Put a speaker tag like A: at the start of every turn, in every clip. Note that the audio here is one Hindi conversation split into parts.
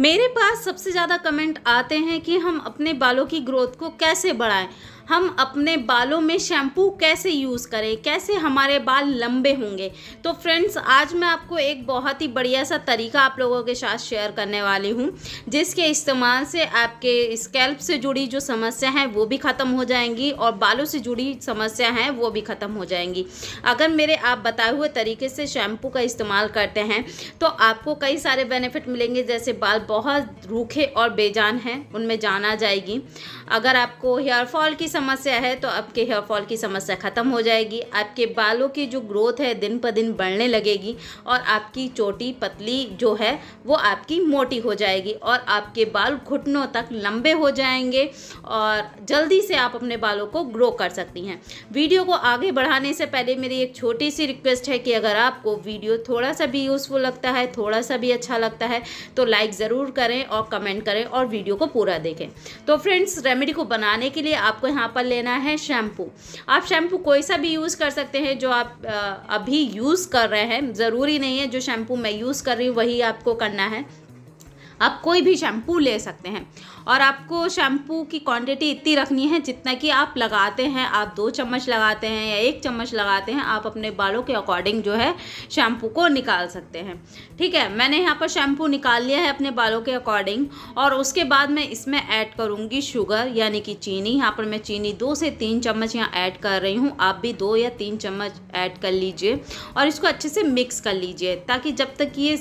A: मेरे पास सबसे ज़्यादा कमेंट आते हैं कि हम अपने बालों की ग्रोथ को कैसे बढ़ाएं हम अपने बालों में शैम्पू कैसे यूज़ करें कैसे हमारे बाल लंबे होंगे तो फ्रेंड्स आज मैं आपको एक बहुत ही बढ़िया सा तरीका आप लोगों के साथ शेयर करने वाली हूँ जिसके इस्तेमाल से आपके स्कैल्प से जुड़ी जो समस्या हैं वो भी ख़त्म हो जाएंगी और बालों से जुड़ी समस्या हैं वो भी ख़त्म हो जाएंगी अगर मेरे आप बताए हुए तरीके से शैम्पू का इस्तेमाल करते हैं तो आपको कई सारे बेनिफिट मिलेंगे जैसे बाल बहुत रूखे और बेजान हैं उनमें जाना जाएगी अगर आपको हेयरफॉल की समस्या है तो आपके हेयर फॉल की समस्या ख़त्म हो जाएगी आपके बालों की जो ग्रोथ है दिन पर दिन बढ़ने लगेगी और आपकी चोटी पतली जो है वो आपकी मोटी हो जाएगी और आपके बाल घुटनों तक लंबे हो जाएंगे और जल्दी से आप अपने बालों को ग्रो कर सकती हैं वीडियो को आगे बढ़ाने से पहले मेरी एक छोटी सी रिक्वेस्ट है कि अगर आपको वीडियो थोड़ा सा भी यूज़फुल लगता है थोड़ा सा भी अच्छा लगता है तो लाइक ज़रूर करें और कमेंट करें और वीडियो को पूरा देखें तो फ्रेंड्स रेमेडी को बनाने के लिए आपको यहाँ यहाँ पर लेना है शैम्पू आप शैम्पू कोई सा भी यूज़ कर सकते हैं जो आप अभी यूज़ कर रहे हैं ज़रूरी नहीं है जो शैम्पू मैं यूज़ कर रही हूँ वही आपको करना है आप कोई भी शैम्पू ले सकते हैं और आपको शैम्पू की क्वांटिटी इतनी रखनी है जितना कि आप लगाते हैं आप दो चम्मच लगाते हैं या एक चम्मच लगाते हैं आप अपने बालों के अकॉर्डिंग जो है शैम्पू को निकाल सकते हैं ठीक है मैंने यहाँ पर शैम्पू निकाल लिया है अपने बालों के अकॉर्डिंग और उसके बाद मैं इसमें ऐड करूँगी शुगर यानी कि चीनी यहाँ पर मैं चीनी दो से तीन चम्मच यहाँ ऐड कर रही हूँ आप भी दो या तीन चम्मच ऐड कर लीजिए और इसको अच्छे से मिक्स कर लीजिए ताकि जब तक ये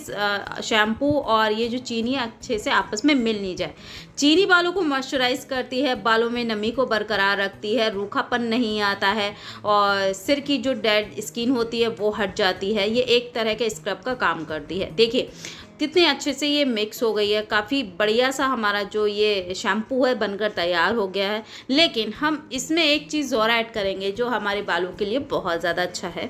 A: शैम्पू और ये जो चीनी है अच्छे से आपस में मिल नहीं जाए चीनी बालों को मॉइस्चराइज करती है बालों में नमी को बरकरार रखती है रूखापन नहीं आता है और सिर की जो डेड स्किन होती है वो हट जाती है ये एक तरह के स्क्रब का काम करती है देखिए कितने अच्छे से ये मिक्स हो गई है काफ़ी बढ़िया सा हमारा जो ये शैम्पू है बनकर तैयार हो गया है लेकिन हम इसमें एक चीज़ और ऐड करेंगे जो हमारे बालों के लिए बहुत ज़्यादा अच्छा है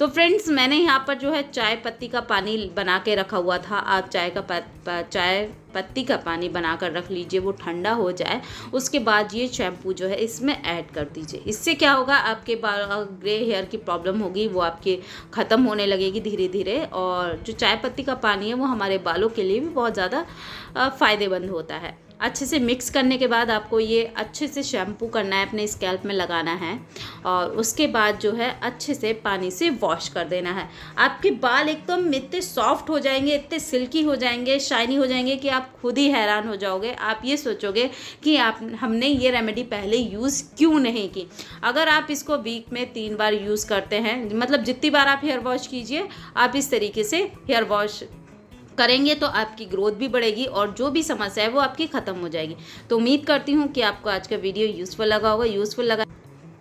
A: तो फ्रेंड्स मैंने यहाँ पर जो है चाय पत्ती का पानी बना के रखा हुआ था आप चाय का चाय पत्ती का पानी बनाकर रख लीजिए वो ठंडा हो जाए उसके बाद ये शैम्पू जो है इसमें ऐड कर दीजिए इससे क्या होगा आपके बाल ग्रे हेयर की प्रॉब्लम होगी वो आपके ख़त्म होने लगेगी धीरे धीरे और जो चाय पत्ती का पानी है वो हमारे बालों के लिए भी बहुत ज़्यादा फ़ायदेमंद होता है अच्छे से मिक्स करने के बाद आपको ये अच्छे से शैम्पू करना है अपने स्कैल्प में लगाना है और उसके बाद जो है अच्छे से पानी से वॉश कर देना है आपके बाल एकदम इतने सॉफ्ट हो जाएंगे इतने सिल्की हो जाएंगे शाइनी हो जाएंगे कि आप खुद ही हैरान हो जाओगे आप ये सोचोगे कि आप हमने ये रेमेडी पहले यूज़ क्यों नहीं की अगर आप इसको वीक में तीन बार यूज़ करते हैं मतलब जितनी बार आप हेयर वॉश कीजिए आप इस तरीके से हेयर वॉश करेंगे तो आपकी ग्रोथ भी बढ़ेगी और जो भी समस्या है वो आपकी ख़त्म हो जाएगी तो उम्मीद करती हूँ कि आपको आज का वीडियो यूज़फुल लगा होगा यूज़फुल लगा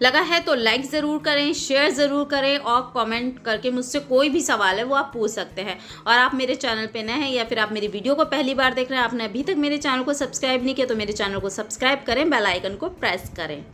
A: लगा है तो लाइक ज़रूर करें शेयर ज़रूर करें और कमेंट करके मुझसे कोई भी सवाल है वो आप पूछ सकते हैं और आप मेरे चैनल पे नए हैं या फिर आप मेरी वीडियो को पहली बार देख रहे हैं आपने अभी तक मेरे चैनल को सब्सक्राइब नहीं किया तो मेरे चैनल को सब्सक्राइब करें बेल आइकन को प्रेस करें